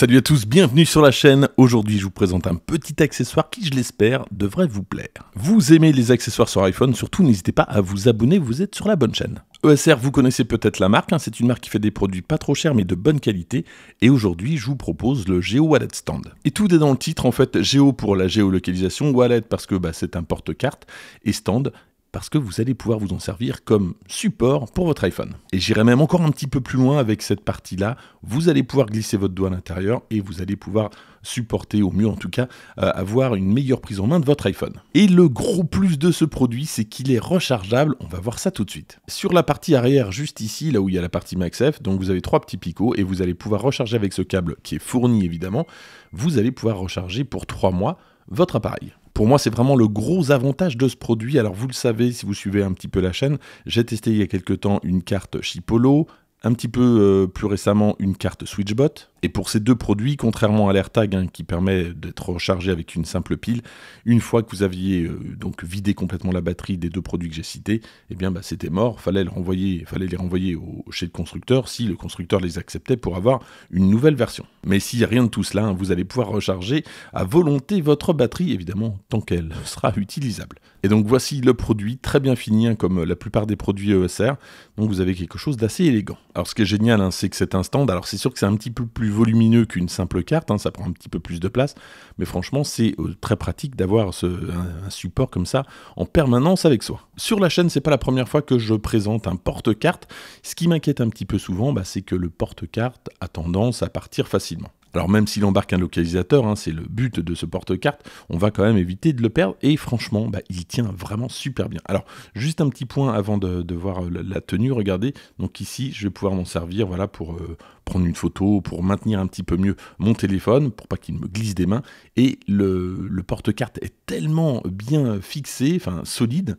Salut à tous, bienvenue sur la chaîne. Aujourd'hui, je vous présente un petit accessoire qui, je l'espère, devrait vous plaire. Vous aimez les accessoires sur iPhone, surtout n'hésitez pas à vous abonner, vous êtes sur la bonne chaîne. ESR, vous connaissez peut-être la marque, hein. c'est une marque qui fait des produits pas trop chers mais de bonne qualité, et aujourd'hui je vous propose le Geo Wallet Stand. Et tout est dans le titre en fait, Géo pour la géolocalisation, Wallet parce que bah, c'est un porte-carte, et Stand parce que vous allez pouvoir vous en servir comme support pour votre iPhone. Et j'irai même encore un petit peu plus loin avec cette partie-là. Vous allez pouvoir glisser votre doigt à l'intérieur et vous allez pouvoir supporter, au mieux en tout cas, euh, avoir une meilleure prise en main de votre iPhone. Et le gros plus de ce produit, c'est qu'il est rechargeable. On va voir ça tout de suite. Sur la partie arrière, juste ici, là où il y a la partie MaxF, donc vous avez trois petits picots et vous allez pouvoir recharger avec ce câble qui est fourni évidemment. Vous allez pouvoir recharger pour trois mois votre appareil pour moi, c'est vraiment le gros avantage de ce produit. Alors, vous le savez, si vous suivez un petit peu la chaîne, j'ai testé il y a quelques temps une carte Chipolo, un petit peu euh, plus récemment une carte Switchbot, et pour ces deux produits, contrairement à l'AirTag hein, qui permet d'être rechargé avec une simple pile, une fois que vous aviez euh, donc vidé complètement la batterie des deux produits que j'ai cités, eh bien bah, c'était mort, fallait, le renvoyer, fallait les renvoyer au, chez le constructeur si le constructeur les acceptait pour avoir une nouvelle version. Mais s'il n'y a rien de tout cela, hein, vous allez pouvoir recharger à volonté votre batterie, évidemment, tant qu'elle sera utilisable. Et donc voici le produit, très bien fini, hein, comme la plupart des produits ESR, donc vous avez quelque chose d'assez élégant. Alors ce qui est génial, c'est que cet instant, alors c'est sûr que c'est un petit peu plus volumineux qu'une simple carte, hein, ça prend un petit peu plus de place, mais franchement c'est euh, très pratique d'avoir un, support comme ça en permanence avec soi. Sur la chaîne, c'est pas la première fois que je présente un porte-carte. Ce qui m'inquiète un petit peu souvent, bah, c'est que le porte-carte a tendance à partir facilement. Alors même s'il embarque un localisateur, hein, c'est le but de ce porte-carte, on va quand même éviter de le perdre et franchement, bah, il tient vraiment super bien. Alors juste un petit point avant de, voir euh, la tenue, regardez, donc ici je vais pouvoir m'en servir voilà, pour euh, prendre une photo, pour maintenir un petit peu mieux mon téléphone, pour pas qu'il me glisse des mains, et le, le porte-carte est tellement bien fixé, enfin solide,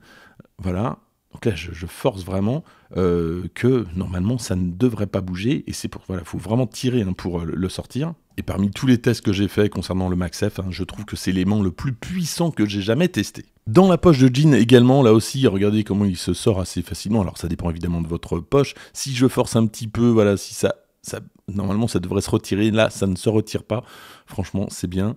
voilà, donc là, je, force vraiment euh, que normalement, ça ne devrait pas bouger. Et c'est pour voilà, faut vraiment tirer hein, pour euh, le sortir. Et parmi tous les tests que j'ai fait concernant le MaxF, hein, je trouve que c'est l'aimant le plus puissant que j'ai jamais testé. Dans la poche de jean également, là aussi, regardez comment il se sort assez facilement. Alors ça dépend évidemment de votre poche. Si je force un petit peu, voilà, si ça, ça normalement ça devrait se retirer. Là, ça ne se retire pas. Franchement, c'est bien.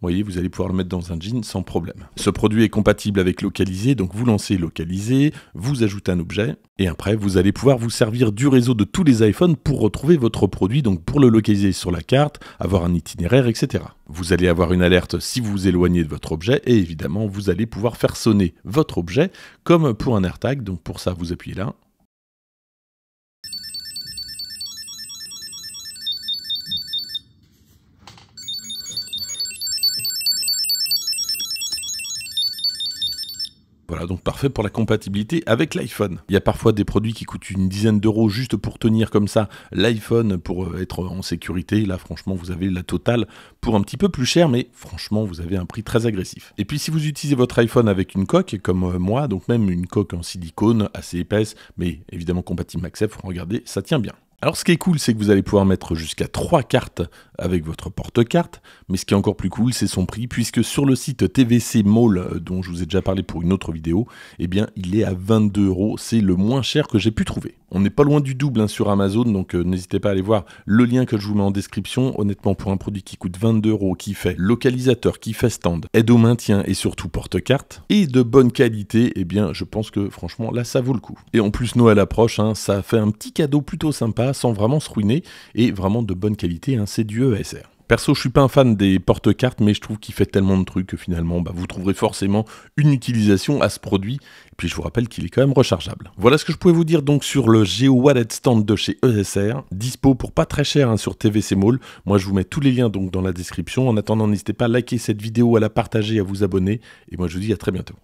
Vous voyez, vous allez pouvoir le mettre dans un jean sans problème. Ce produit est compatible avec localiser, donc vous lancez localiser, vous ajoutez un objet, et après vous allez pouvoir vous servir du réseau de tous les iPhones pour retrouver votre produit, donc pour le localiser sur la carte, avoir un itinéraire, etc. Vous allez avoir une alerte si vous vous éloignez de votre objet, et évidemment vous allez pouvoir faire sonner votre objet comme pour un AirTag, donc pour ça vous appuyez là, Voilà, donc parfait pour la compatibilité avec l'iPhone. Il y a parfois des produits qui coûtent une dizaine d'euros juste pour tenir comme ça l'iPhone pour euh, être en sécurité. Là, franchement, vous avez la totale pour un petit peu plus cher, mais franchement, vous avez un prix très agressif. Et puis, si vous utilisez votre iPhone avec une coque, comme euh, moi, donc même une coque en silicone assez épaisse, mais évidemment compatible MagSafe, regardez, ça tient bien. Alors ce qui est cool, c'est que vous allez pouvoir mettre jusqu'à 3 cartes avec votre porte-carte, mais ce qui est encore plus cool, c'est son prix, puisque sur le site TVC Mall, euh, dont je vous ai déjà parlé pour une autre vidéo, eh bien il est à 22 euros, c'est le moins cher que j'ai pu trouver. On n'est pas loin du double hein, sur Amazon, donc euh, n'hésitez pas à aller voir le lien que je vous mets en description. Honnêtement, pour un produit qui coûte 22 euros, qui fait localisateur, qui fait stand, aide au maintien et surtout porte-carte, et de bonne qualité, eh bien je pense que franchement là ça vaut le coup. Et en plus Noël approche, hein, ça fait un petit cadeau plutôt sympa sans vraiment se ruiner et vraiment de bonne qualité, hein. c'est du ESR. Perso, je suis pas un fan des porte-cartes, mais je trouve qu'il fait tellement de trucs que finalement, bah, vous trouverez forcément une utilisation à ce produit. Et puis, je vous rappelle qu'il est quand même rechargeable. Voilà ce que je pouvais vous dire donc sur le Geo Wallet Stand de chez ESR, dispo pour pas très cher hein, sur TVC Mall. Moi, je vous mets tous les liens donc dans la description. En attendant, n'hésitez pas à liker cette vidéo, à la partager, à vous abonner. Et moi, je vous dis à très bientôt.